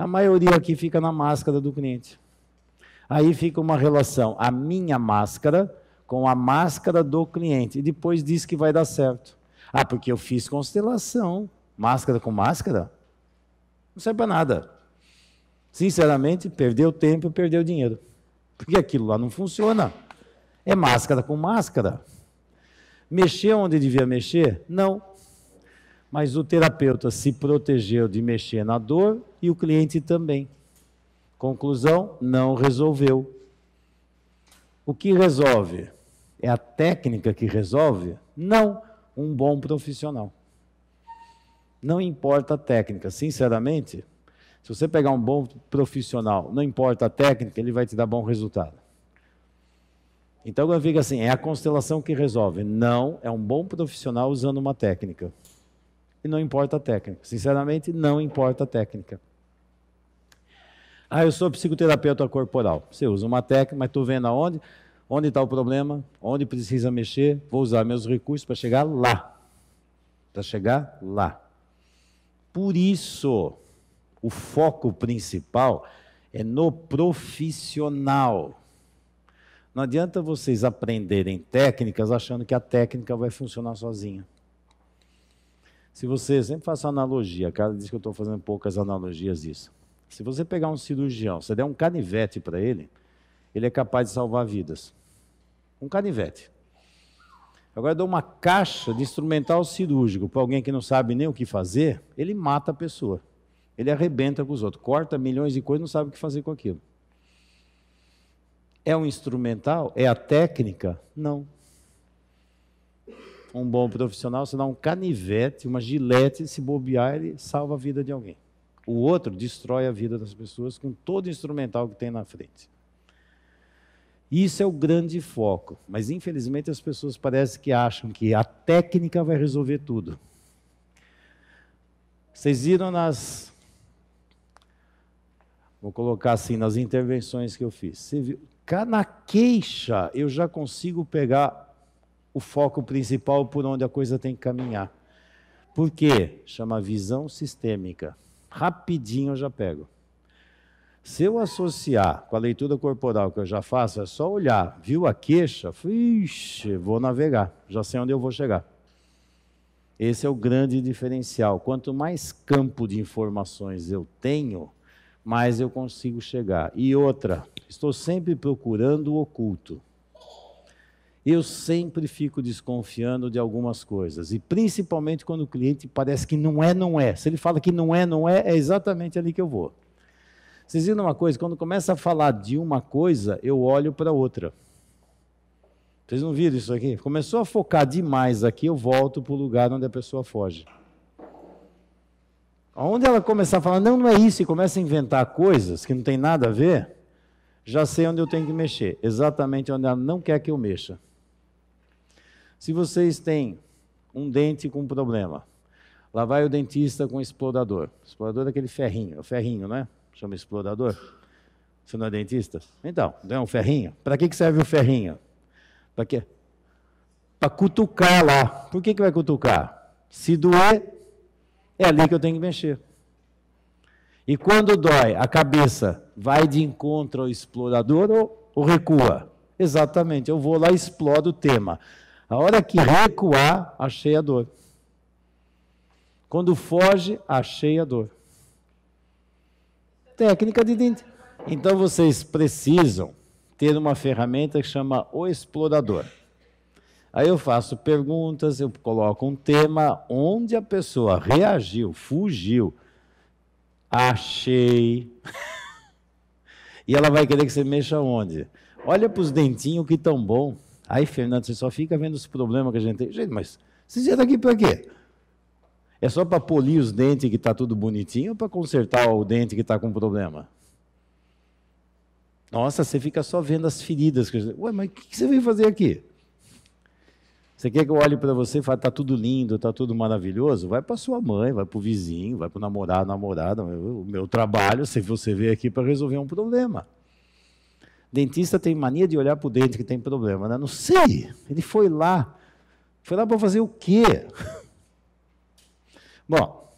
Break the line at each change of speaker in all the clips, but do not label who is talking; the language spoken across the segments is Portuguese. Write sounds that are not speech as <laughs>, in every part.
A maioria aqui fica na máscara do cliente. Aí fica uma relação, a minha máscara com a máscara do cliente. E depois diz que vai dar certo. Ah, porque eu fiz constelação. Máscara com máscara? Não serve para nada. Sinceramente, perdeu tempo e perdeu dinheiro. Porque aquilo lá não funciona. É máscara com máscara. Mexer onde devia mexer? Não. Mas o terapeuta se protegeu de mexer na dor e o cliente também. Conclusão: não resolveu. O que resolve? É a técnica que resolve? Não, um bom profissional. Não importa a técnica, sinceramente. Se você pegar um bom profissional, não importa a técnica, ele vai te dar bom resultado. Então eu digo assim, é a constelação que resolve. Não, é um bom profissional usando uma técnica e não importa a técnica. Sinceramente, não importa a técnica. Ah, eu sou psicoterapeuta corporal. Você usa uma técnica, mas estou vendo aonde, onde está o problema, onde precisa mexer, vou usar meus recursos para chegar lá. Para chegar lá. Por isso, o foco principal é no profissional. Não adianta vocês aprenderem técnicas achando que a técnica vai funcionar sozinha. Se você, sempre faço analogia, cara diz que eu estou fazendo poucas analogias disso. Se você pegar um cirurgião, você der um canivete para ele, ele é capaz de salvar vidas. Um canivete. Agora, eu dou uma caixa de instrumental cirúrgico para alguém que não sabe nem o que fazer, ele mata a pessoa. Ele arrebenta com os outros, corta milhões de coisas e não sabe o que fazer com aquilo. É um instrumental? É a técnica? Não um bom profissional, você dá um canivete, uma gilete, se bobear, ele salva a vida de alguém. O outro destrói a vida das pessoas com todo o instrumental que tem na frente. Isso é o grande foco, mas infelizmente as pessoas parecem que acham que a técnica vai resolver tudo. Vocês viram nas Vou colocar assim nas intervenções que eu fiz. Você viu? Na queixa eu já consigo pegar o foco principal por onde a coisa tem que caminhar. Por quê? Chama visão sistêmica. Rapidinho eu já pego. Se eu associar com a leitura corporal que eu já faço, é só olhar, viu a queixa, ixi, vou navegar, já sei onde eu vou chegar. Esse é o grande diferencial. Quanto mais campo de informações eu tenho, mais eu consigo chegar. E outra, estou sempre procurando o oculto eu sempre fico desconfiando de algumas coisas. E principalmente quando o cliente parece que não é, não é. Se ele fala que não é, não é, é exatamente ali que eu vou. Vocês viram uma coisa? Quando começa a falar de uma coisa, eu olho para outra. Vocês não viram isso aqui? Começou a focar demais aqui, eu volto para o lugar onde a pessoa foge. Onde ela começar a falar, não, não é isso, e começa a inventar coisas que não tem nada a ver, já sei onde eu tenho que mexer. Exatamente onde ela não quer que eu mexa. Se vocês têm um dente com problema, lá vai o dentista com o explorador. O explorador é aquele ferrinho, é o ferrinho, né? Chama explorador. Você não é dentista? Então, não é um ferrinho? Para que, que serve o ferrinho? Para quê? Para cutucar lá. Por que, que vai cutucar? Se doer, é ali que eu tenho que mexer. E quando dói, a cabeça vai de encontro ao explorador ou, ou recua? Exatamente, eu vou lá e explodo o tema. A hora que tá recuar, achei a dor. Quando foge, achei a dor. Técnica de dente. Então vocês precisam ter uma ferramenta que chama o explorador. Aí eu faço perguntas, eu coloco um tema onde a pessoa reagiu, fugiu, achei. <laughs> e ela vai querer que você mexa onde? Olha para os dentinhos que tão bom. Aí, Fernando, você só fica vendo os problemas que a gente tem. Gente, mas você vieram aqui para quê? É só para polir os dentes que está tudo bonitinho ou para consertar o dente que está com problema? Nossa, você fica só vendo as feridas. Ué, mas o que você veio fazer aqui? Você quer que eu olhe para você e fale, está tudo lindo, está tudo maravilhoso? Vai para sua mãe, vai para o vizinho, vai para o namorado, namorada. O meu trabalho, se você veio aqui para resolver um problema. Dentista tem mania de olhar para o dente que tem problema, né? Não sei. Ele foi lá. Foi lá para fazer o quê? <laughs> Bom,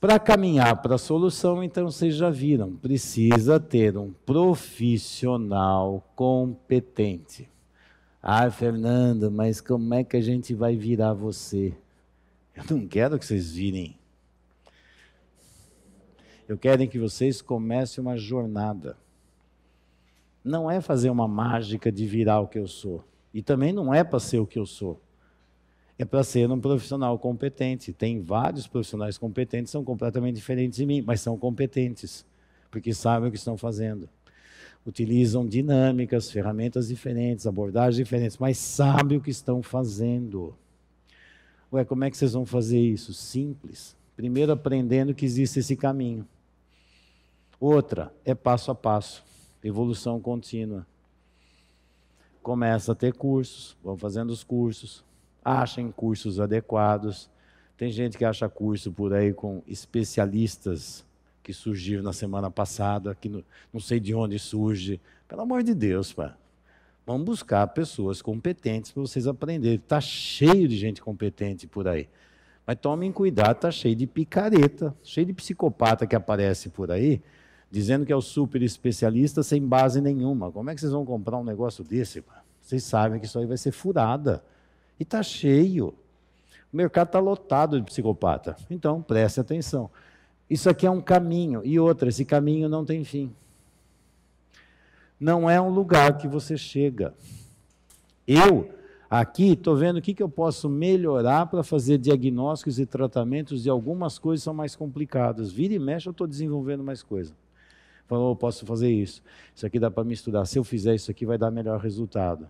para caminhar para a solução, então vocês já viram, precisa ter um profissional competente. Ah, Fernando, mas como é que a gente vai virar você? Eu não quero que vocês virem. Eu quero que vocês comecem uma jornada não é fazer uma mágica de virar o que eu sou. E também não é para ser o que eu sou. É para ser um profissional competente. Tem vários profissionais competentes, são completamente diferentes de mim, mas são competentes, porque sabem o que estão fazendo. Utilizam dinâmicas, ferramentas diferentes, abordagens diferentes, mas sabem o que estão fazendo. Ué, como é que vocês vão fazer isso? Simples. Primeiro aprendendo que existe esse caminho. Outra é passo a passo evolução contínua. Começa a ter cursos, vão fazendo os cursos, achem cursos adequados. Tem gente que acha curso por aí com especialistas que surgiram na semana passada, que não, sei de onde surge. Pelo amor de Deus, pá. Vamos buscar pessoas competentes para vocês aprenderem. Está cheio de gente competente por aí. Mas tomem cuidado, está cheio de picareta, cheio de psicopata que aparece por aí, dizendo que é o super especialista sem base nenhuma. Como é que vocês vão comprar um negócio desse? Vocês sabem que isso aí vai ser furada. E está cheio. O mercado está lotado de psicopata. Então, preste atenção. Isso aqui é um caminho. E outra, esse caminho não tem fim. Não é um lugar que você chega. Eu, aqui, estou vendo o que, que eu posso melhorar para fazer diagnósticos e tratamentos e algumas coisas são mais complicadas. Vira e mexe, eu estou desenvolvendo mais coisa. Falou, oh, posso fazer isso. Isso aqui dá para me estudar. Se eu fizer isso aqui, vai dar melhor resultado. O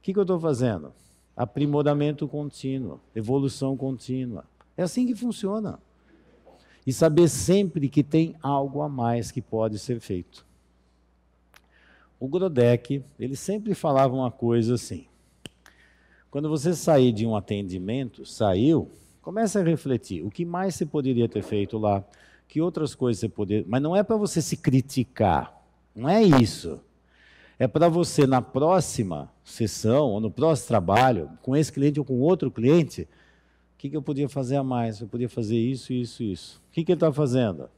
que, que eu estou fazendo? Aprimoramento contínuo, evolução contínua. É assim que funciona. E saber sempre que tem algo a mais que pode ser feito. O Grodeck, ele sempre falava uma coisa assim. Quando você sair de um atendimento, saiu, comece a refletir. O que mais você poderia ter feito lá? que outras coisas você poder. Mas não é para você se criticar. Não é isso. É para você, na próxima sessão, ou no próximo trabalho, com esse cliente ou com outro cliente, o que, que eu podia fazer a mais? Eu podia fazer isso, isso, isso. O que, que ele está fazendo?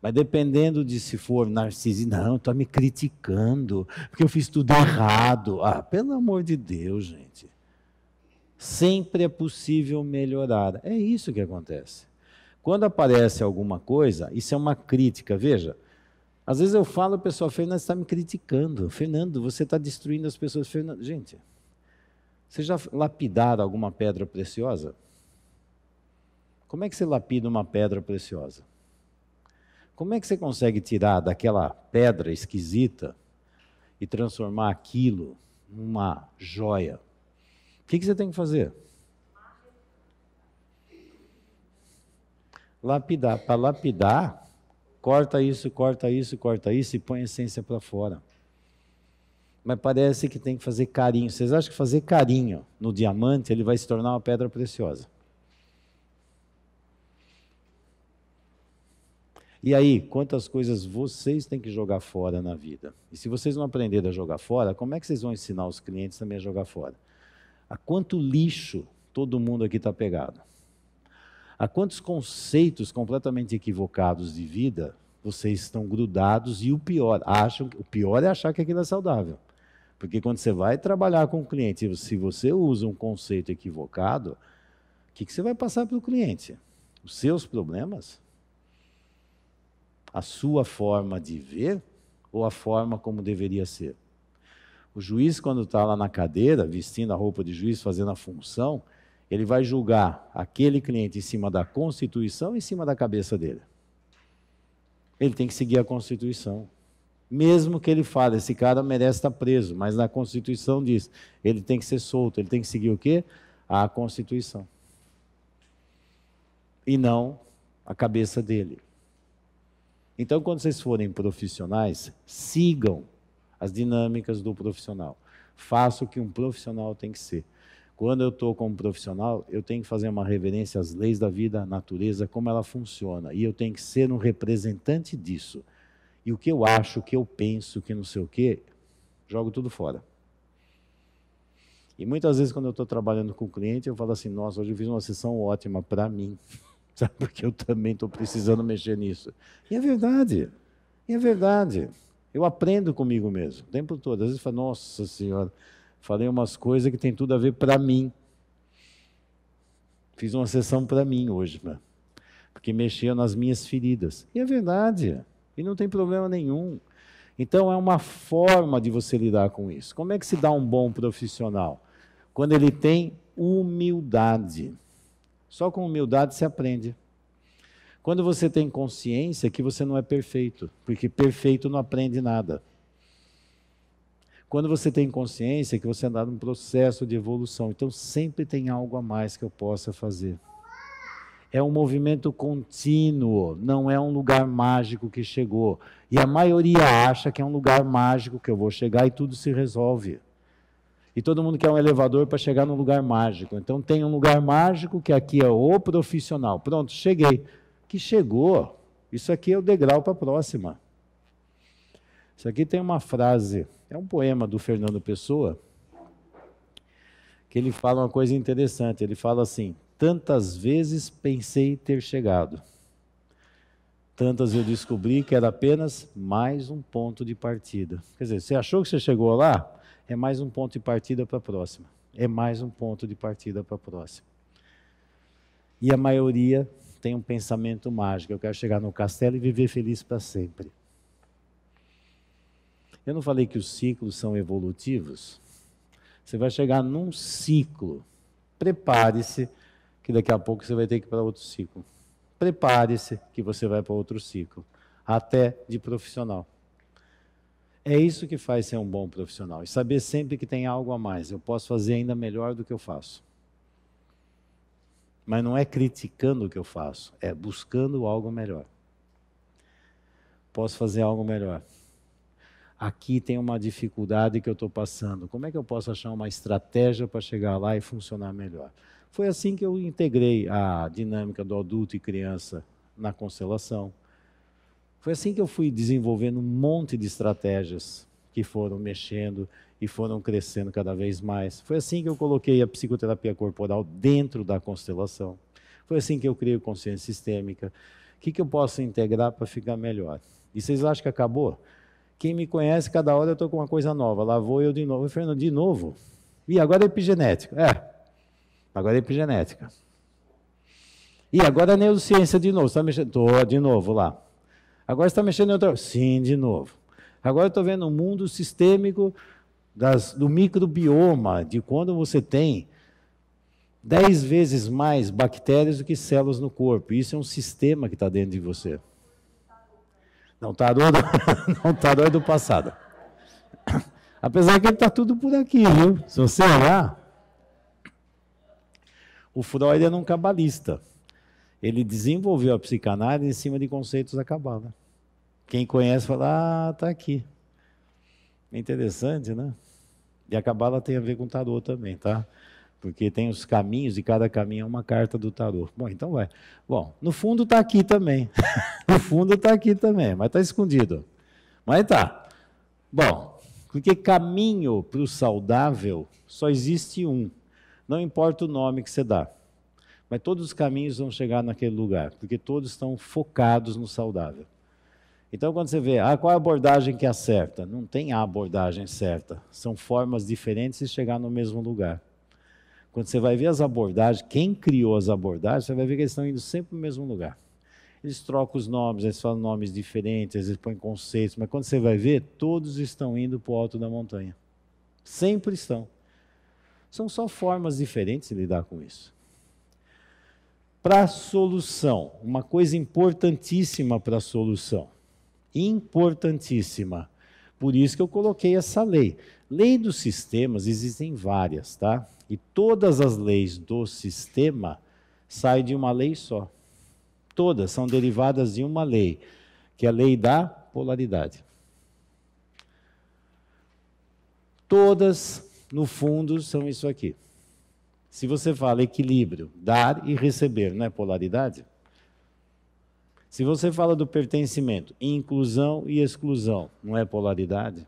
Mas dependendo de se for narcisista, não, está me criticando, porque eu fiz tudo errado. Ah, pelo amor de Deus, gente. Sempre é possível melhorar. É isso que acontece. Quando aparece alguma coisa, isso é uma crítica. Veja, às vezes eu falo, o pessoal, Fernando, está me criticando. Fernando, você está destruindo as pessoas. Fernando, gente, você já lapidaram alguma pedra preciosa? Como é que você lapida uma pedra preciosa? Como é que você consegue tirar daquela pedra esquisita e transformar aquilo numa joia? O que, que você tem que fazer? Lapidar. Para lapidar, corta isso, corta isso, corta isso e põe a essência para fora. Mas parece que tem que fazer carinho. Vocês acham que fazer carinho no diamante ele vai se tornar uma pedra preciosa? E aí, quantas coisas vocês têm que jogar fora na vida? E se vocês não aprenderem a jogar fora, como é que vocês vão ensinar os clientes também a jogar fora? A quanto lixo todo mundo aqui está pegado? a quantos conceitos completamente equivocados de vida vocês estão grudados e o pior, acham, o pior é achar que aquilo é saudável. Porque quando você vai trabalhar com o cliente, se você usa um conceito equivocado, o que, que você vai passar para o cliente? Os seus problemas? A sua forma de ver ou a forma como deveria ser? O juiz, quando está lá na cadeira, vestindo a roupa de juiz, fazendo a função, ele vai julgar aquele cliente em cima da Constituição e em cima da cabeça dele. Ele tem que seguir a Constituição. Mesmo que ele fale, esse cara merece estar preso, mas na Constituição diz, ele tem que ser solto, ele tem que seguir o quê? A Constituição. E não a cabeça dele. Então, quando vocês forem profissionais, sigam as dinâmicas do profissional. Faça o que um profissional tem que ser quando eu estou como profissional, eu tenho que fazer uma reverência às leis da vida, à natureza, como ela funciona. E eu tenho que ser um representante disso. E o que eu acho, o que eu penso, o que não sei o quê, jogo tudo fora. E muitas vezes, quando eu estou trabalhando com o cliente, eu falo assim: nossa, hoje eu fiz uma sessão ótima para mim, <laughs> sabe? Porque eu também estou precisando mexer nisso. E é verdade. E é verdade. Eu aprendo comigo mesmo, o tempo todo. Às vezes eu falo: nossa senhora falei umas coisas que tem tudo a ver para mim. Fiz uma sessão para mim hoje, né? porque mexia nas minhas feridas. E é verdade, e não tem problema nenhum. Então é uma forma de você lidar com isso. Como é que se dá um bom profissional? Quando ele tem humildade. Só com humildade se aprende. Quando você tem consciência que você não é perfeito, porque perfeito não aprende nada. Quando você tem consciência que você anda num processo de evolução, então sempre tem algo a mais que eu possa fazer. É um movimento contínuo, não é um lugar mágico que chegou. E a maioria acha que é um lugar mágico que eu vou chegar e tudo se resolve. E todo mundo quer um elevador para chegar num lugar mágico. Então tem um lugar mágico que aqui é o profissional. Pronto, cheguei. Que chegou. Isso aqui é o degrau para a próxima. Isso aqui tem uma frase, é um poema do Fernando Pessoa, que ele fala uma coisa interessante. Ele fala assim: Tantas vezes pensei ter chegado, tantas eu descobri que era apenas mais um ponto de partida. Quer dizer, você achou que você chegou lá? É mais um ponto de partida para a próxima. É mais um ponto de partida para a próxima. E a maioria tem um pensamento mágico: eu quero chegar no castelo e viver feliz para sempre. Eu não falei que os ciclos são evolutivos? Você vai chegar num ciclo. Prepare-se que daqui a pouco você vai ter que ir para outro ciclo. Prepare-se que você vai para outro ciclo, até de profissional. É isso que faz ser um bom profissional. E saber sempre que tem algo a mais. Eu posso fazer ainda melhor do que eu faço. Mas não é criticando o que eu faço, é buscando algo melhor. Posso fazer algo melhor aqui tem uma dificuldade que eu estou passando. Como é que eu posso achar uma estratégia para chegar lá e funcionar melhor? Foi assim que eu integrei a dinâmica do adulto e criança na constelação. Foi assim que eu fui desenvolvendo um monte de estratégias que foram mexendo e foram crescendo cada vez mais. Foi assim que eu coloquei a psicoterapia corporal dentro da constelação. Foi assim que eu criei consciência sistêmica. O que, que eu posso integrar para ficar melhor? E vocês acham que acabou? Quem me conhece, cada hora eu estou com uma coisa nova. Lá vou eu de novo. Fernando, de novo? E agora é epigenética. É, agora é epigenética. E agora é neurociência de novo. Está mexendo? Estou de novo lá. Agora está mexendo em outra. Sim, de novo. Agora estou vendo o um mundo sistêmico das, do microbioma, de quando você tem 10 vezes mais bactérias do que células no corpo. Isso é um sistema que está dentro de você. Não está doido, não tá doido <laughs> tá do passado. Apesar que ele está tudo por aqui, viu? Se você olhar, o Freud era um cabalista. Ele desenvolveu a psicanálise em cima de conceitos da cabala. Né? Quem conhece fala, ah, está aqui. É interessante, né? E a cabala tem a ver com tarô também, tá? porque tem os caminhos e cada caminho é uma carta do tarô. Bom, então vai. Bom, no fundo está aqui também. <laughs> no fundo está aqui também, mas está escondido. Mas tá. Bom, porque caminho para o saudável só existe um. Não importa o nome que você dá. Mas todos os caminhos vão chegar naquele lugar, porque todos estão focados no saudável. Então, quando você vê, ah, qual é a abordagem que é certa? Não tem a abordagem certa. São formas diferentes de chegar no mesmo lugar. Quando você vai ver as abordagens, quem criou as abordagens, você vai ver que eles estão indo sempre para o mesmo lugar. Eles trocam os nomes, eles falam nomes diferentes, eles põem conceitos, mas quando você vai ver, todos estão indo para o alto da montanha. Sempre estão. São só formas diferentes de lidar com isso. Para a solução, uma coisa importantíssima para a solução. Importantíssima. Por isso que eu coloquei essa lei. Lei dos sistemas existem várias, tá? E todas as leis do sistema saem de uma lei só. Todas são derivadas de uma lei, que é a lei da polaridade. Todas, no fundo, são isso aqui. Se você fala equilíbrio, dar e receber, não é polaridade? Se você fala do pertencimento, inclusão e exclusão, não é polaridade?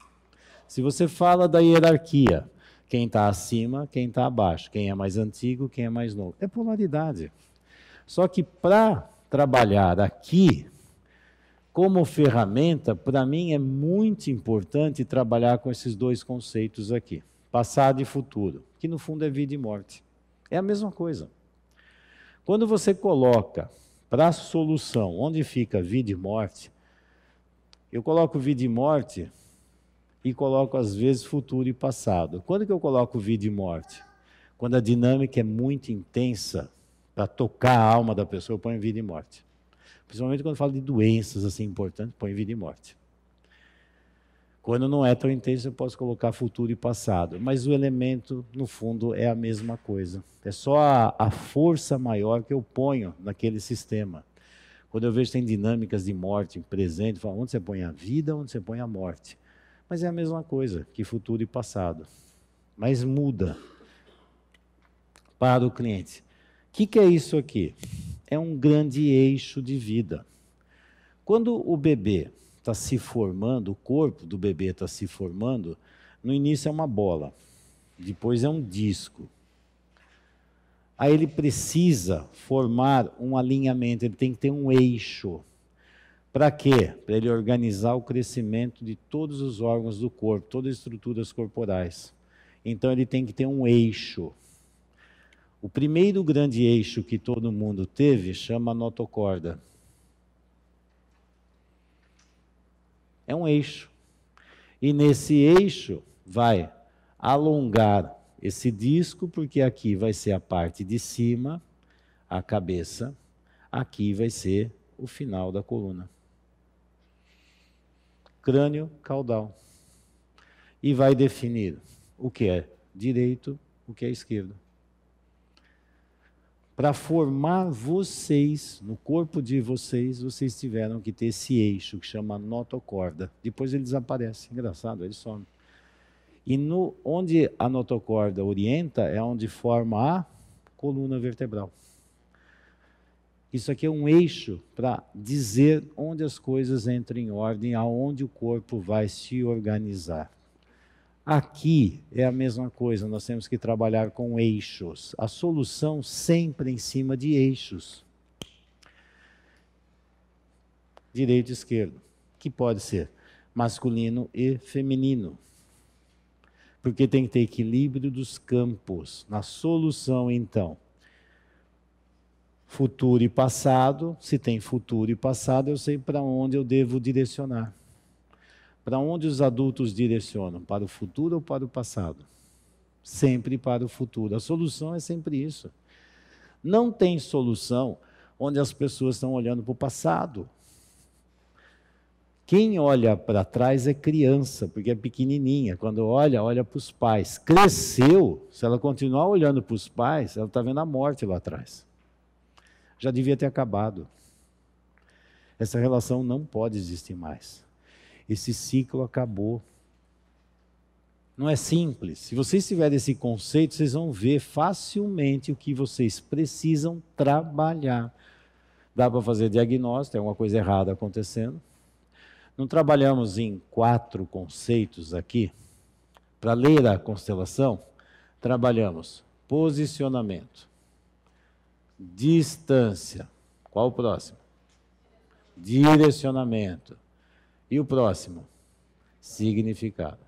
Se você fala da hierarquia, quem está acima, quem está abaixo. Quem é mais antigo, quem é mais novo. É polaridade. Só que para trabalhar aqui, como ferramenta, para mim é muito importante trabalhar com esses dois conceitos aqui: passado e futuro, que no fundo é vida e morte. É a mesma coisa. Quando você coloca para a solução onde fica vida e morte, eu coloco vida e morte e coloco às vezes futuro e passado. Quando que eu coloco vida e morte? Quando a dinâmica é muito intensa para tocar a alma da pessoa, eu ponho vida e morte. Principalmente quando eu falo de doenças assim importantes, põe vida e morte. Quando não é tão intenso, eu posso colocar futuro e passado. Mas o elemento, no fundo, é a mesma coisa. É só a, a força maior que eu ponho naquele sistema. Quando eu vejo que tem dinâmicas de morte presente, eu falo, onde você põe a vida, onde você põe a morte mas é a mesma coisa que futuro e passado. Mas muda para o cliente. O que, que é isso aqui? É um grande eixo de vida. Quando o bebê está se formando, o corpo do bebê está se formando, no início é uma bola, depois é um disco. Aí ele precisa formar um alinhamento, ele tem que ter um eixo para quê? Para ele organizar o crescimento de todos os órgãos do corpo, todas as estruturas corporais. Então ele tem que ter um eixo. O primeiro grande eixo que todo mundo teve chama notocorda. É um eixo. E nesse eixo vai alongar esse disco, porque aqui vai ser a parte de cima, a cabeça, aqui vai ser o final da coluna crânio caudal. E vai definir o que é direito, o que é esquerdo. Para formar vocês, no corpo de vocês, vocês tiveram que ter esse eixo que chama notocorda. Depois ele desaparece, engraçado, ele some. E no, onde a notocorda orienta é onde forma a coluna vertebral. Isso aqui é um eixo para dizer onde as coisas entram em ordem, aonde o corpo vai se organizar. Aqui é a mesma coisa, nós temos que trabalhar com eixos. A solução sempre em cima de eixos. Direito e esquerdo, que pode ser masculino e feminino. Porque tem que ter equilíbrio dos campos. Na solução, então, futuro e passado. Se tem futuro e passado, eu sei para onde eu devo direcionar. Para onde os adultos direcionam? Para o futuro ou para o passado? Sempre para o futuro. A solução é sempre isso. Não tem solução onde as pessoas estão olhando para o passado. Quem olha para trás é criança, porque é pequenininha. Quando olha, olha para os pais. Cresceu, se ela continuar olhando para os pais, ela está vendo a morte lá atrás já devia ter acabado. Essa relação não pode existir mais. Esse ciclo acabou. Não é simples. Se vocês tiverem esse conceito, vocês vão ver facilmente o que vocês precisam trabalhar. Dá para fazer diagnóstico, tem alguma coisa errada acontecendo. Não trabalhamos em quatro conceitos aqui. Para ler a constelação, trabalhamos posicionamento, Distância. Qual o próximo? Direcionamento. E o próximo? Significado.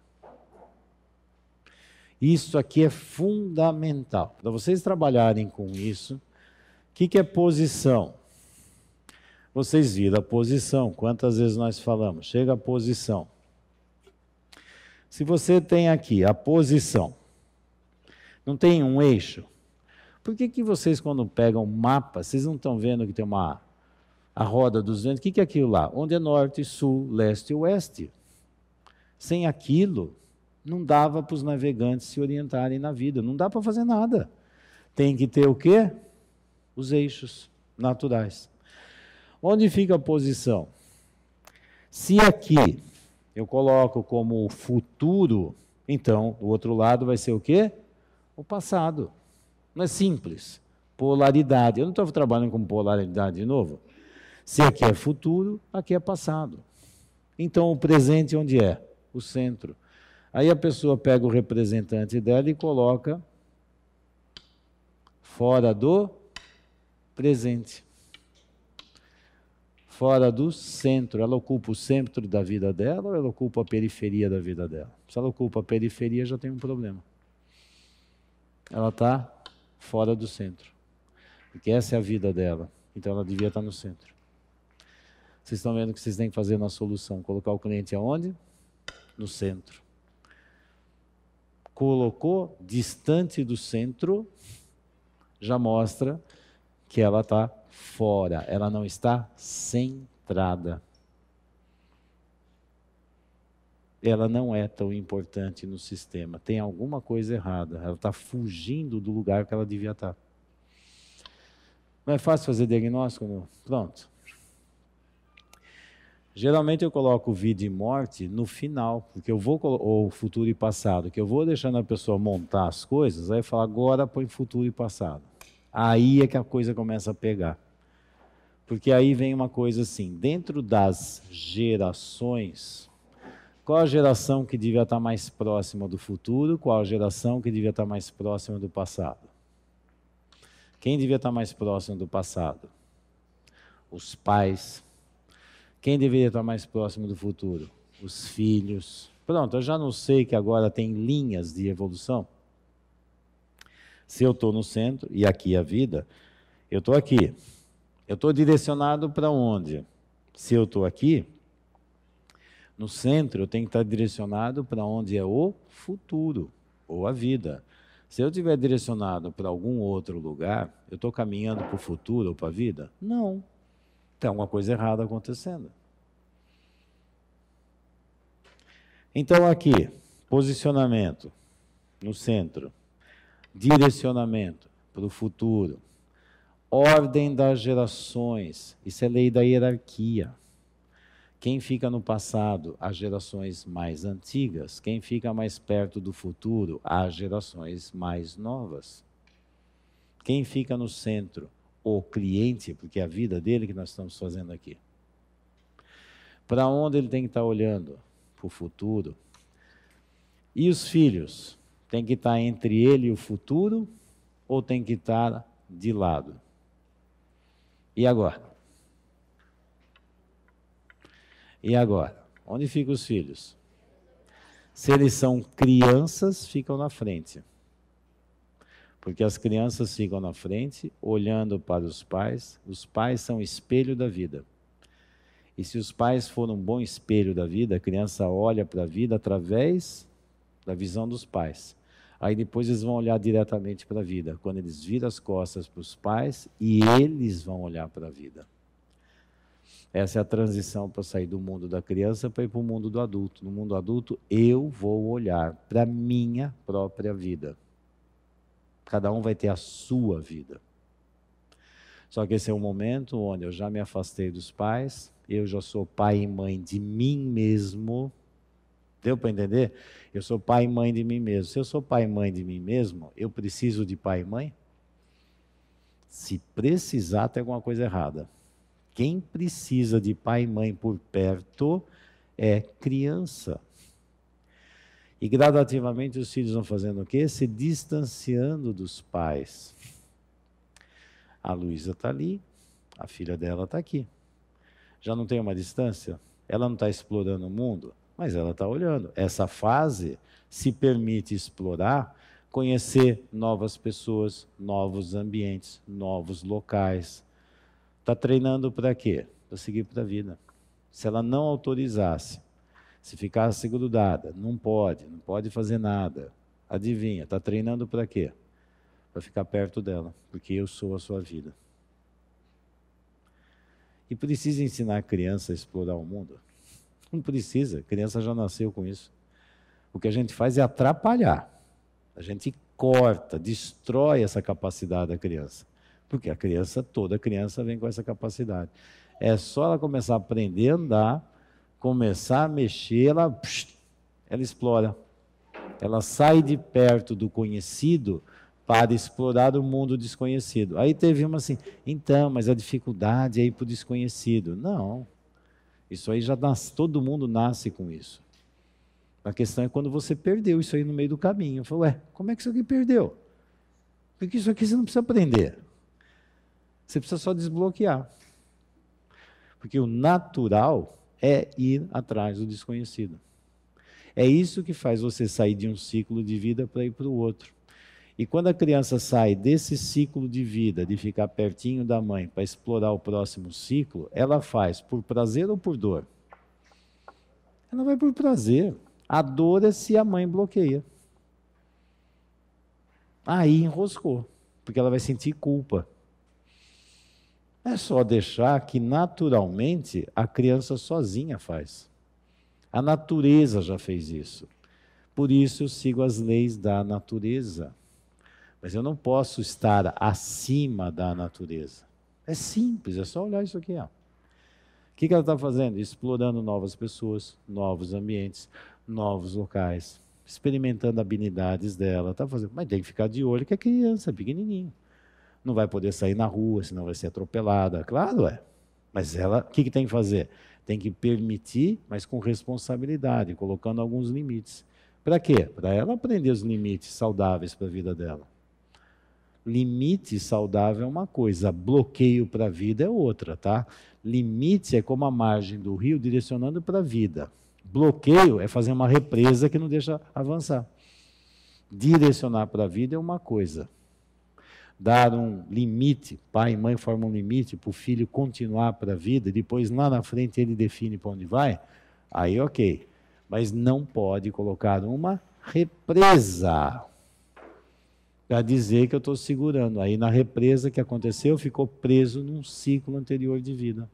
Isso aqui é fundamental. Para vocês trabalharem com isso, o que, que é posição? Vocês viram a posição, quantas vezes nós falamos? Chega a posição. Se você tem aqui a posição, não tem um eixo? Por que, que vocês, quando pegam um mapa, vocês não estão vendo que tem uma a roda dos ventos? O que, que é aquilo lá? Onde é norte, sul, leste e oeste. Sem aquilo, não dava para os navegantes se orientarem na vida, não dá para fazer nada. Tem que ter o quê? Os eixos naturais. Onde fica a posição? Se aqui eu coloco como futuro, então o outro lado vai ser o quê? O passado. Não é simples. Polaridade. Eu não estava trabalhando com polaridade de novo. Se aqui é futuro, aqui é passado. Então, o presente onde é? O centro. Aí a pessoa pega o representante dela e coloca fora do presente. Fora do centro. Ela ocupa o centro da vida dela ou ela ocupa a periferia da vida dela? Se ela ocupa a periferia, já tem um problema. Ela está fora do centro. Porque essa é a vida dela. Então ela devia estar no centro. Vocês estão vendo que vocês têm que fazer na solução. Colocar o cliente aonde? No centro. Colocou distante do centro, já mostra que ela está fora, ela não está centrada. ela não é tão importante no sistema. Tem alguma coisa errada. Ela está fugindo do lugar que ela devia estar. Tá. Não é fácil fazer diagnóstico? Não? Pronto. Geralmente eu coloco vida e morte no final, porque eu vou ou futuro e passado, que eu vou deixando a pessoa montar as coisas, aí falo agora põe futuro e passado. Aí é que a coisa começa a pegar. Porque aí vem uma coisa assim, dentro das gerações, qual a geração que devia estar mais próxima do futuro? Qual a geração que devia estar mais próxima do passado? Quem devia estar mais próximo do passado? Os pais. Quem deveria estar mais próximo do futuro? Os filhos. Pronto, eu já não sei que agora tem linhas de evolução. Se eu estou no centro, e aqui a vida, eu estou aqui. Eu estou direcionado para onde? Se eu estou aqui, no centro, eu tenho que estar direcionado para onde é o futuro ou a vida. Se eu tiver direcionado para algum outro lugar, eu estou caminhando para o futuro ou para a vida? Não. Tem alguma coisa errada acontecendo. Então, aqui, posicionamento no centro, direcionamento para o futuro, ordem das gerações, isso é lei da hierarquia. Quem fica no passado, as gerações mais antigas. Quem fica mais perto do futuro, as gerações mais novas. Quem fica no centro, o cliente, porque é a vida dele que nós estamos fazendo aqui. Para onde ele tem que estar tá olhando? Para o futuro. E os filhos? Tem que estar tá entre ele e o futuro ou tem que estar tá de lado? E agora? E agora? Onde ficam os filhos? Se eles são crianças, ficam na frente. Porque as crianças ficam na frente, olhando para os pais. Os pais são espelho da vida. E se os pais forem um bom espelho da vida, a criança olha para a vida através da visão dos pais. Aí depois eles vão olhar diretamente para a vida. Quando eles viram as costas para os pais, e eles vão olhar para a vida. Essa é a transição para sair do mundo da criança para ir para o mundo do adulto. No mundo adulto, eu vou olhar para a minha própria vida. Cada um vai ter a sua vida. Só que esse é um momento onde eu já me afastei dos pais, eu já sou pai e mãe de mim mesmo. Deu para entender? Eu sou pai e mãe de mim mesmo. Se eu sou pai e mãe de mim mesmo, eu preciso de pai e mãe? Se precisar, tem alguma coisa errada. Quem precisa de pai e mãe por perto é criança. E gradativamente os filhos vão fazendo o quê? Se distanciando dos pais. A Luísa está ali, a filha dela está aqui. Já não tem uma distância? Ela não está explorando o mundo, mas ela está olhando. Essa fase se permite explorar, conhecer novas pessoas, novos ambientes, novos locais. Está treinando para quê? Para seguir para a vida. Se ela não autorizasse, se ficasse segurada, não pode, não pode fazer nada. Adivinha, está treinando para quê? Para ficar perto dela, porque eu sou a sua vida. E precisa ensinar a criança a explorar o mundo? Não precisa, a criança já nasceu com isso. O que a gente faz é atrapalhar. A gente corta, destrói essa capacidade da criança. Porque a criança, toda criança vem com essa capacidade. É só ela começar a aprender a andar, começar a mexer, ela, psh, ela explora. Ela sai de perto do conhecido para explorar o mundo desconhecido. Aí teve uma assim, então, mas a dificuldade é ir para o desconhecido. Não. Isso aí já nasce, todo mundo nasce com isso. A questão é quando você perdeu isso aí no meio do caminho. Falou, ué, como é que isso aqui perdeu? Porque isso aqui você não precisa aprender. Você precisa só desbloquear. Porque o natural é ir atrás do desconhecido. É isso que faz você sair de um ciclo de vida para ir para o outro. E quando a criança sai desse ciclo de vida, de ficar pertinho da mãe para explorar o próximo ciclo, ela faz por prazer ou por dor? Ela vai por prazer. A dor é se a mãe bloqueia. Aí enroscou, porque ela vai sentir culpa. É só deixar que naturalmente a criança sozinha faz. A natureza já fez isso. Por isso eu sigo as leis da natureza. Mas eu não posso estar acima da natureza. É simples, é só olhar isso aqui. Ó. O que, ela está fazendo? Explorando novas pessoas, novos ambientes, novos locais, experimentando habilidades dela. Tá fazendo, mas tem que ficar de olho que a criança é pequenininho não vai poder sair na rua, senão vai ser atropelada. Claro, é. Mas ela, o que, que tem que fazer? Tem que permitir, mas com responsabilidade, colocando alguns limites. Para quê? Para ela aprender os limites saudáveis para a vida dela. Limite saudável é uma coisa, bloqueio para a vida é outra, tá? Limite é como a margem do rio direcionando para a vida. Bloqueio é fazer uma represa que não deixa avançar. Direcionar para a vida é uma coisa dar um limite, pai e mãe formam um limite para o filho continuar para a vida, depois lá na frente ele define para onde vai, aí ok. Mas não pode colocar uma represa para dizer que eu estou segurando. Aí na represa que aconteceu, ficou preso num ciclo anterior de vida.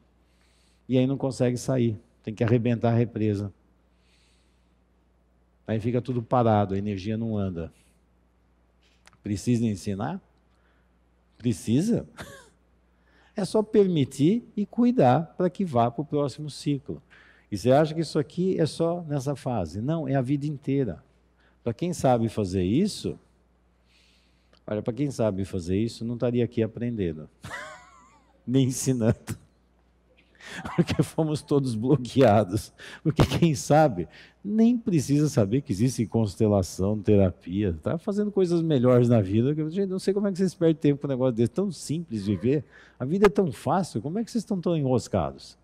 E aí não consegue sair, tem que arrebentar a represa. Aí fica tudo parado, a energia não anda. Precisa ensinar? Precisa? É só permitir e cuidar para que vá para o próximo ciclo. E você acha que isso aqui é só nessa fase? Não, é a vida inteira. Para quem sabe fazer isso, olha, para quem sabe fazer isso, não estaria aqui aprendendo, <laughs> nem ensinando. <laughs> porque fomos todos bloqueados. Porque quem sabe nem precisa saber que existe constelação, terapia, está fazendo coisas melhores na vida. Gente, não sei como é que vocês perdem tempo com um negócio desse. Tão simples viver, a vida é tão fácil, como é que vocês estão tão enroscados?